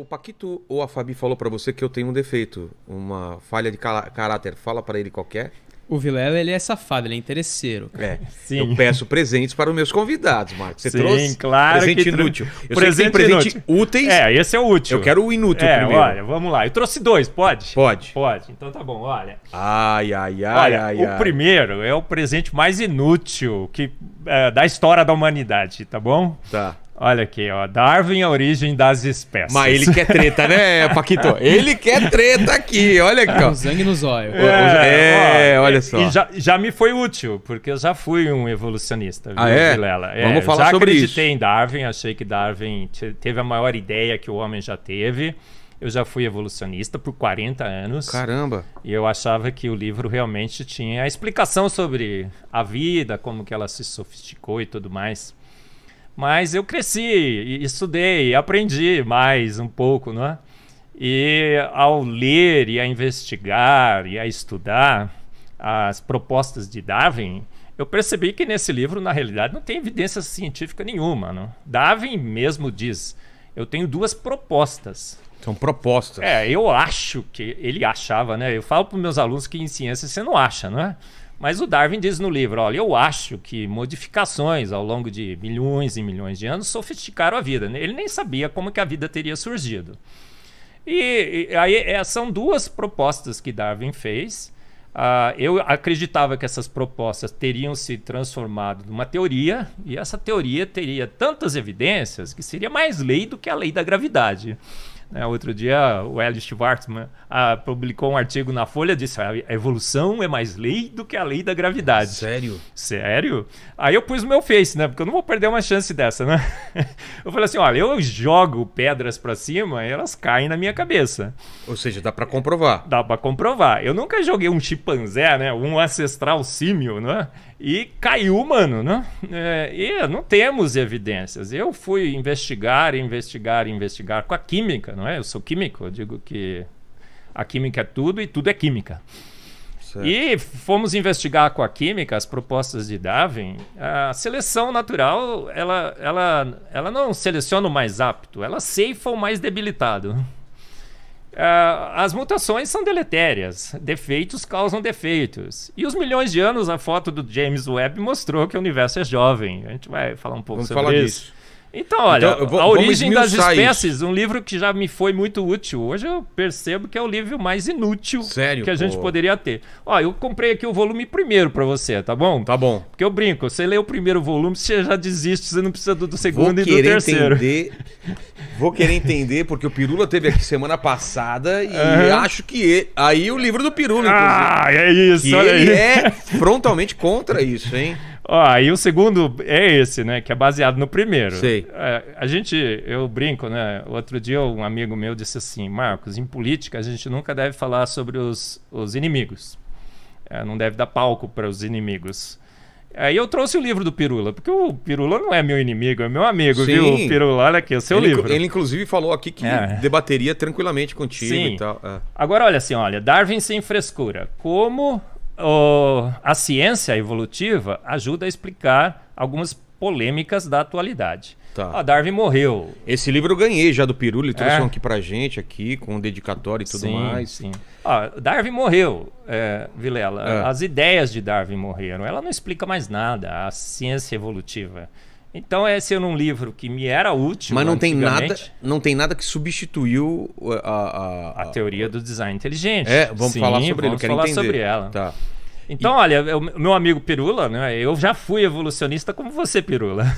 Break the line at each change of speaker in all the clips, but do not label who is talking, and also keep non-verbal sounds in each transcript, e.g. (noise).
o Paquito ou a Fabi falou para você que eu tenho um defeito, uma falha de caráter. Fala para ele qualquer. O Vilela, ele é safado, ele é interesseiro. É. Sim. Eu peço presentes para os meus convidados, Marcos. Você Sim, trouxe claro presente que... inútil. Eu presente presente úteis. É, esse é o útil. Eu quero o inútil é, primeiro. Olha, vamos lá. Eu trouxe dois, pode? Pode. Pode. Então tá bom, olha. Ai, ai, ai, olha, ai, O ai. primeiro é o presente mais inútil que é, da história da humanidade, tá bom? Tá. Olha aqui, ó. Darwin, a origem das espécies. Mas ele quer treta, né, Paquito? (laughs) ele quer treta aqui, olha aqui, ó. O zangue no zóio. É, é ó, é, olha só. E já, já, me foi útil, porque eu já fui um evolucionista. Viu, ah, é? Vilela? é Vamos falar sobre isso. Já acreditei em Darwin, achei que Darwin teve a maior ideia que o homem já teve. Eu já fui evolucionista por 40 anos. Caramba! E eu achava que o livro realmente tinha a explicação sobre a vida, como que ela se sofisticou e tudo mais. Mas eu cresci, estudei, aprendi mais um pouco, não é? E ao ler e a investigar e a estudar as propostas de Darwin, eu percebi que nesse livro, na realidade, não tem evidência científica nenhuma. Não? Darwin mesmo diz: eu tenho duas propostas. São propostas. É, eu acho que ele achava, né? Eu falo para meus alunos que em ciência você não acha, não é? Mas o Darwin diz no livro: olha, eu acho que modificações ao longo de milhões e milhões de anos sofisticaram a vida. Ele nem sabia como que a vida teria surgido. E, e aí é, são duas propostas que Darwin fez. Uh, eu acreditava que essas propostas teriam se transformado numa teoria, e essa teoria teria tantas evidências que seria mais lei do que a lei da gravidade. Né? Outro dia, o Hélio Schwartzman ah, publicou um artigo na Folha disse: a evolução é mais lei do que a lei da gravidade. Sério? Sério? Aí eu pus o meu face, né? Porque eu não vou perder uma chance dessa, né? (laughs) eu falei assim: olha, eu jogo pedras para cima e elas caem na minha cabeça. Ou seja, dá para comprovar. Dá para comprovar. Eu nunca joguei um chimpanzé, né? Um ancestral símio, né? E caiu, mano, né? É, e não temos evidências. Eu fui investigar, investigar, investigar com a química, não é? Eu sou químico, eu digo que a química é tudo e tudo é química. Certo. E fomos investigar com a química as propostas de Darwin. A seleção natural, ela, ela, ela não seleciona o mais apto, ela ceifa o mais debilitado. Uh, as mutações são deletérias, defeitos causam defeitos. E os milhões de anos a foto do James Webb mostrou que o universo é jovem. A gente vai falar um pouco Vamos sobre isso. Disso. Então, olha, então, vou, A Origem das Espécies, isso. um livro que já me foi muito útil. Hoje eu percebo que é o livro mais inútil Sério, que a pô. gente poderia ter. Ó, eu comprei aqui o volume primeiro para você, tá bom? Tá bom. Porque eu brinco, você lê o primeiro volume, você já desiste, você não precisa do, do segundo vou e do terceiro. Entender, vou querer entender, porque o Pirula teve aqui semana passada e uhum. acho que. Aí o livro do Pirula, ah, inclusive. Ah, é isso, olha ele aí. é frontalmente contra isso, hein? Ó, aí o segundo é esse, né? Que é baseado no primeiro. Sei. É, a gente, eu brinco, né? Outro dia um amigo meu disse assim, Marcos, em política a gente nunca deve falar sobre os, os inimigos. É, não deve dar palco para os inimigos. Aí eu trouxe o livro do Pirula, porque o Pirula não é meu inimigo, é meu amigo, Sim. viu? O Pirula, olha aqui, é o seu ele, livro. Ele, inclusive, falou aqui que é. debateria tranquilamente contigo Sim. e tal. É. Agora, olha assim, olha, Darwin sem frescura. Como o, a ciência evolutiva ajuda a explicar algumas polêmicas da atualidade. Tá. Darwin morreu. Esse livro eu ganhei já do Peru, ele trouxe é. um aqui pra gente, aqui, com um dedicatório e tudo sim, mais. Sim. Ah, Darwin morreu, é, Vilela. É. As ideias de Darwin morreram. Ela não explica mais nada, a ciência evolutiva. Então esse era um livro que me era útil. Mas não tem nada, não tem nada que substituiu a, a, a... a teoria do design inteligente. É, vamos Sim, falar sobre vamos ele, falar entender. sobre ela. Tá. Então, e... olha, o meu amigo Pirula, né? Eu já fui evolucionista como você, Pirula. (laughs)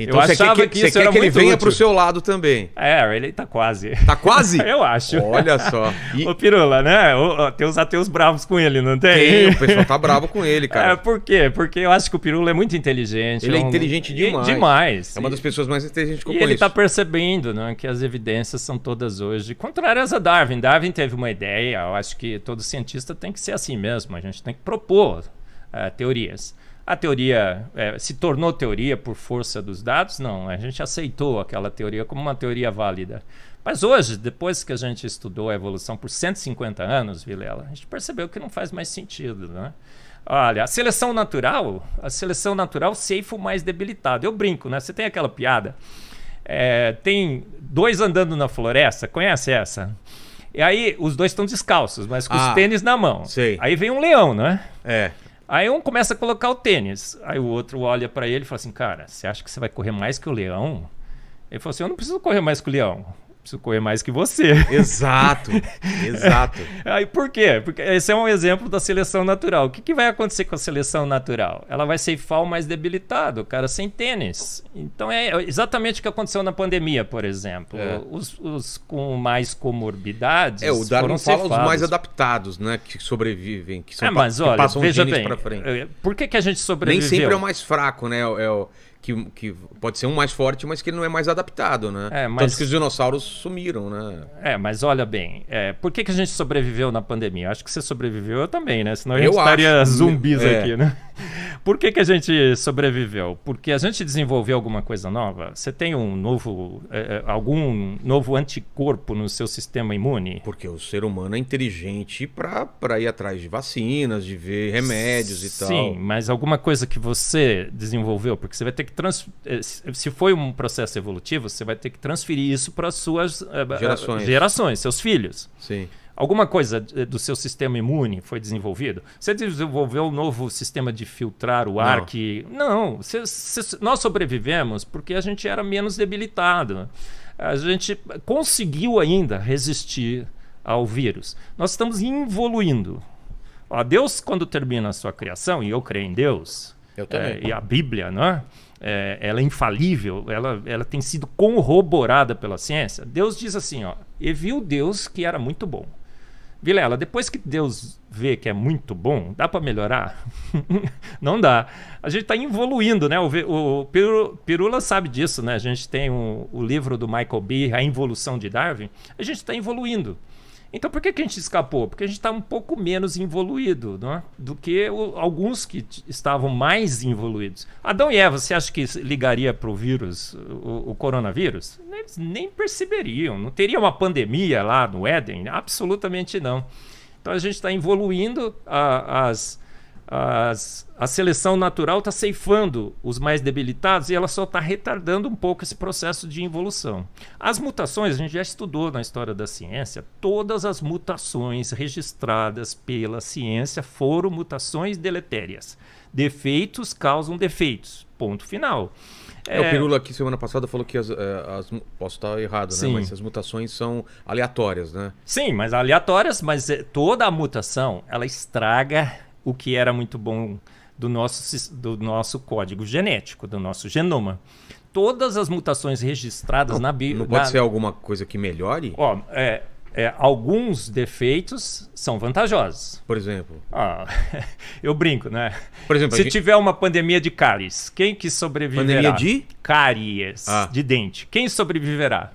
Então, eu você achava quer que, que isso quer era que ele venha para o seu lado também. É, ele está quase. Está quase? (laughs) eu acho. Olha só. (laughs) E... Pirula, né? Tem os ateus bravos com ele, não tem? Tem, o pessoal tá bravo com ele, cara. É, por quê? Porque eu acho que o Pirula é muito inteligente. Ele é, é um... inteligente demais. demais. É uma das pessoas mais inteligentes que eu e conheço. ele está percebendo né, que as evidências são todas hoje contrárias a Darwin. Darwin teve uma ideia, eu acho que todo cientista tem que ser assim mesmo. A gente tem que propor uh, eh, teorias. A teoria eh, se tornou teoria por força dos dados? Não, a gente aceitou aquela teoria como uma teoria válida. Mas hoje, depois que a gente estudou a evolução por 150 anos, Vilela, a gente percebeu que não faz mais sentido, né? Olha, a seleção natural, a seleção natural ceifa o mais debilitado. Eu brinco, né? Você tem aquela piada. É, tem dois andando na floresta, conhece essa? E aí os dois estão descalços, mas com ah, os tênis na mão. Sei. Aí vem um leão, né? É. Aí um começa a colocar o tênis. Aí o outro olha para ele e fala assim: Cara, você acha que você vai correr mais que o leão? Ele falou assim: Eu não preciso correr mais que o leão preciso correr mais que você. Exato, exato. (laughs) Aí por quê? Porque esse é um exemplo da seleção natural. O que, que vai acontecer com a seleção natural? Ela vai ser o mais debilitado, o cara sem tênis. Então é exatamente o que aconteceu na pandemia, por exemplo. É. Os, os, com mais comorbidades. É, o Darwin fala os mais adaptados, né? Que sobrevivem, que, são, é, mas, olha, que passam veja bem, frente. Eh, por que, que a gente sobreviveu? Nem sempre é o mais fraco, né? É o, que, que pode ser um mais forte, mas que ele não é mais adaptado, né? É, mas... Tanto que os dinossauros sumiram, né? É, mas olha bem, é, por que, que a gente sobreviveu na pandemia? Acho que você sobreviveu eu também, né? Senão a gente eu estaria acho... zumbis é. aqui, né? (laughs) Por que, que a gente sobreviveu? Porque a gente desenvolveu alguma coisa nova? Você tem um novo, é, algum novo anticorpo no seu sistema imune? Porque o ser humano é inteligente para ir atrás de vacinas, de ver remédios e Sim, tal. Sim, mas alguma coisa que você desenvolveu, porque você vai ter que trans... Eh, se foi um processo evolutivo, você vai ter que transferir isso para suas gerações. gerações, seus filhos. Sim alguma coisa eh, do seu sistema imune foi desenvolvido? Você desenvolveu um novo sistema de filtrar o ar não. que. Não, se, se, nós sobrevivemos porque a gente era menos debilitado. A gente conseguiu ainda resistir ao vírus. Nós estamos evoluindo. Ó, Deus, quando termina a sua criação, e eu creio em Deus, eu É, e a Bíblia, não é? É, ela é infalível, ela, ela tem sido corroborada pela ciência. Deus diz assim, ó, e viu Deus que era muito bom. Vilela, depois que Deus vê que é muito bom, dá para melhorar? (laughs) não dá. A gente está evoluindo, né? O, o Pirula sabe disso, né? A gente tem um, o livro do Michael B., A Involução de Darwin. A gente está evoluindo. Então por que, que a gente escapou? Porque a gente está um pouco menos evoluído é? do que o, alguns que estavam mais involuídos. Adão e Eva, você acha que ligaria para o vírus, o coronavírus? Eles nem perceberiam, não teria uma pandemia lá no Éden? Absolutamente não. Então a gente está evoluindo a, as as, a seleção natural está ceifando os mais debilitados e ela só está retardando um pouco esse processo de evolução. As mutações, a gente já estudou na história da ciência, todas as mutações registradas pela ciência foram mutações deletérias. Defeitos causam defeitos. Ponto final. É, é, o Pirula aqui semana passada falou que as, eh, as posso estar errado, né, sim. né? Mas as mutações são aleatórias, né? Sim, mas aleatórias, mas eh, toda a mutação ela estraga o que era muito bom do nosso, do nosso código genético, do nosso genoma. Todas as mutações registradas não, na Bíblia. Não pode na... ser alguma coisa que melhore? Ó, é, é, alguns defeitos são vantajosos. Por exemplo? Ah, (laughs) eu brinco, né? Por exemplo, Se gente... tiver uma pandemia de cáries, quem que sobreviverá? Pandemia de? Cáries, ah. de dente. Quem sobreviverá?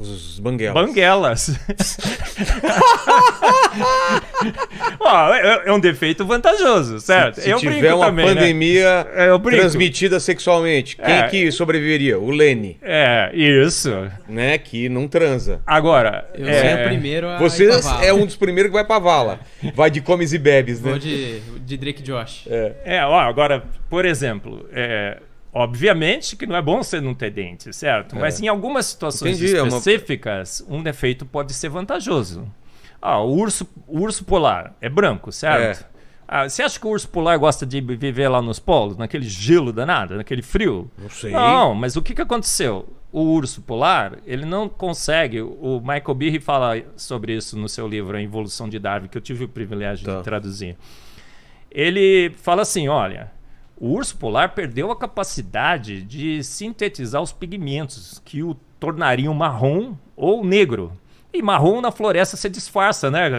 Os banguelas. Banguelas. (laughs) É, é, é um defeito vantajoso, certo? Se, se eu tiver uma também, né? pandemia né? transmitida sexualmente, quem é. que sobreviveria? O Lene. É, isso. Né? Que não transa. Agora, eu é... sou o primeiro a Você é um dos primeiros que vai pra vala. É. Vai de comes e bebes, né? Vou de, de Drake Josh. É. é, ó, agora, por exemplo, é, Obviamente que não é bom você não ter dente, certo? É. Mas em algumas situações Entendi, específicas, é uma... um defeito pode ser vantajoso. Ah, o urso, o urso polar é branco, certo? É. Ah, você acha que o urso polar gosta de viver lá nos polos, naquele gelo danado, naquele frio? Não sei. Não, mas o que, que aconteceu? O urso polar, ele não consegue. O Michael Birri fala sobre isso no seu livro, A Evolução de Darwin, que eu tive o privilégio tá. de traduzir. Ele fala assim: olha, o urso polar perdeu a capacidade de sintetizar os pigmentos que o tornariam marrom ou negro. E marrom na floresta você disfarça, né?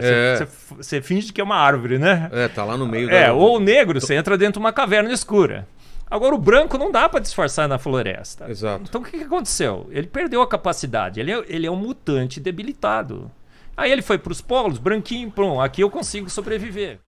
Você, é. finge que é uma árvore, né? É, tá lá no meio. É, ou negro, você entra dentro de uma caverna escura. Agora, o branco não dá para disfarçar na floresta. Exato. Então, o que, que aconteceu? Ele perdeu a capacidade. Ele é, ele é um mutante debilitado. Aí ele foi para os polos, branquinho, pronto, aqui eu consigo sobreviver.